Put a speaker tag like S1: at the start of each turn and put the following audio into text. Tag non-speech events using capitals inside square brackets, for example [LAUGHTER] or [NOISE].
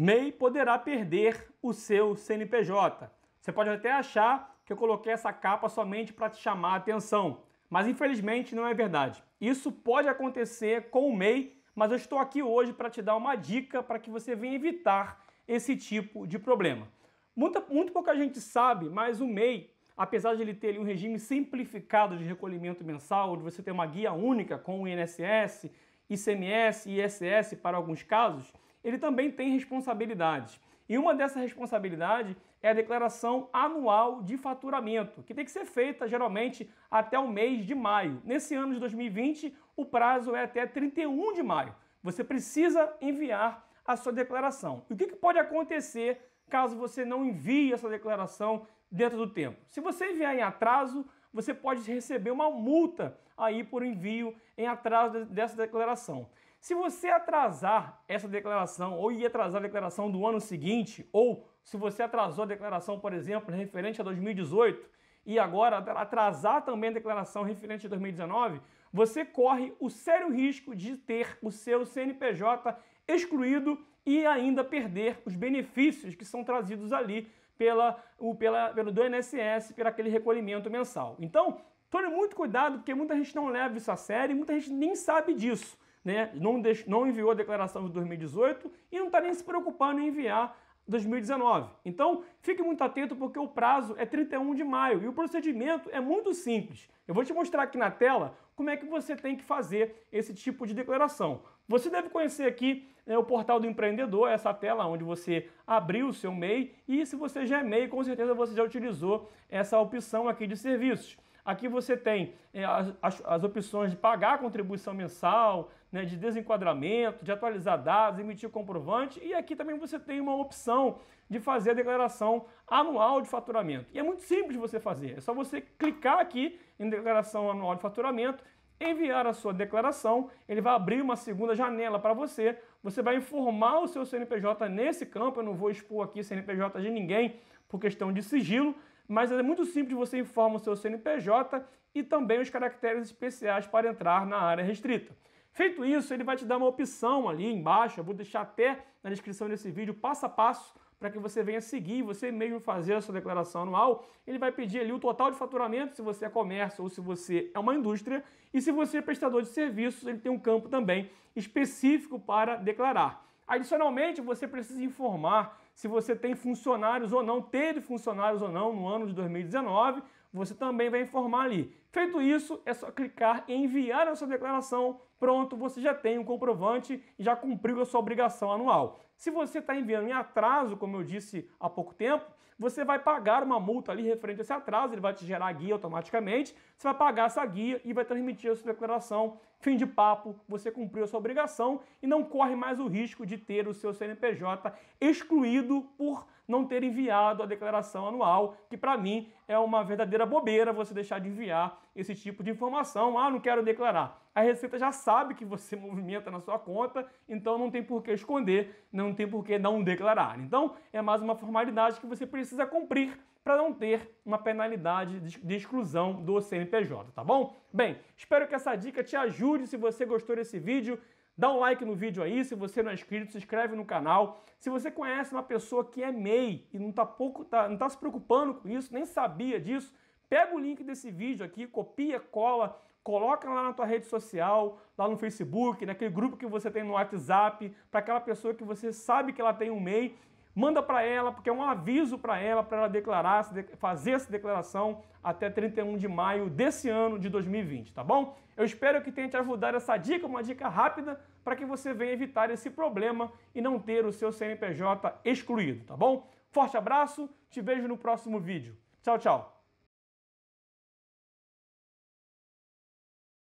S1: MEI poderá perder o seu CNPJ. Você pode até achar que eu coloquei essa capa somente para te chamar a atenção, mas infelizmente não é verdade. Isso pode acontecer com o MEI, mas eu estou aqui hoje para te dar uma dica para que você venha evitar esse tipo de problema. Muita, muito pouca gente sabe, mas o MEI, apesar de ele ter ali, um regime simplificado de recolhimento mensal, onde você tem uma guia única com o INSS, ICMS e ISS para alguns casos, ele também tem responsabilidades. E uma dessas responsabilidades é a declaração anual de faturamento, que tem que ser feita geralmente até o mês de maio. Nesse ano de 2020, o prazo é até 31 de maio. Você precisa enviar a sua declaração. E o que pode acontecer caso você não envie essa declaração dentro do tempo? Se você enviar em atraso, você pode receber uma multa aí por envio em atraso dessa declaração. Se você atrasar essa declaração ou ia atrasar a declaração do ano seguinte, ou se você atrasou a declaração, por exemplo, referente a 2018 e agora atrasar também a declaração referente a 2019, você corre o sério risco de ter o seu CNPJ excluído e ainda perder os benefícios que são trazidos ali pela, o, pela, pelo do INSS, por aquele recolhimento mensal. Então, tome muito cuidado, porque muita gente não leva isso a sério e muita gente nem sabe disso né, não, não enviou a declaração de 2018 e não está nem se preocupando em enviar 2019. Então, fique muito atento porque o prazo é 31 de maio e o procedimento é muito simples. Eu vou te mostrar aqui na tela como é que você tem que fazer esse tipo de declaração. Você deve conhecer aqui né, o portal do empreendedor, essa tela onde você abriu o seu MEI e se você já é MEI, com certeza você já utilizou essa opção aqui de serviços. Aqui você tem eh, as, as opções de pagar a contribuição mensal, né, de desenquadramento, de atualizar dados, emitir comprovante, e aqui também você tem uma opção de fazer a declaração anual de faturamento. E é muito simples você fazer, é só você clicar aqui em declaração anual de faturamento, enviar a sua declaração, ele vai abrir uma segunda janela para você, você vai informar o seu CNPJ nesse campo, eu não vou expor aqui CNPJ de ninguém por questão de sigilo, mas é muito simples, você informa o seu CNPJ e também os caracteres especiais para entrar na área restrita. Feito isso, ele vai te dar uma opção ali embaixo, eu vou deixar até na descrição desse vídeo, passo a passo, para que você venha seguir, você mesmo fazer a sua declaração anual. Ele vai pedir ali o total de faturamento, se você é comércio ou se você é uma indústria, e se você é prestador de serviços, ele tem um campo também específico para declarar. Adicionalmente, você precisa informar se você tem funcionários ou não, teve funcionários ou não no ano de 2019 você também vai informar ali. Feito isso, é só clicar em enviar a sua declaração. Pronto, você já tem um comprovante e já cumpriu a sua obrigação anual. Se você está enviando em atraso, como eu disse há pouco tempo, você vai pagar uma multa ali referente a esse atraso, ele vai te gerar a guia automaticamente, você vai pagar essa guia e vai transmitir a sua declaração. Fim de papo, você cumpriu a sua obrigação e não corre mais o risco de ter o seu CNPJ excluído por não ter enviado a declaração anual, que para mim é uma verdadeira bobeira você deixar de enviar esse tipo de informação. Ah, não quero declarar. A Receita já sabe que você [LAUGHS] movimenta na sua conta, então não tem por que esconder, não tem por que não declarar. Então, é mais uma formalidade que você precisa cumprir para não ter uma penalidade de exclusão do CNPJ, tá bom? Bem, espero que essa dica te ajude. Se você gostou desse vídeo, Dá um like no vídeo aí, se você não é inscrito, se inscreve no canal. Se você conhece uma pessoa que é MEI e não está tá, não tá se preocupando com isso, nem sabia disso, pega o link desse vídeo aqui, copia, cola, coloca lá na tua rede social, lá no Facebook, naquele grupo que você tem no WhatsApp, para aquela pessoa que você sabe que ela tem um MEI manda para ela, porque é um aviso para ela, para ela declarar, fazer essa declaração até 31 de maio desse ano de 2020, tá bom? Eu espero que tenha te ajudado essa dica, uma dica rápida, para que você venha evitar esse problema e não ter o seu CNPJ excluído, tá bom? Forte abraço, te vejo no próximo vídeo. Tchau, tchau!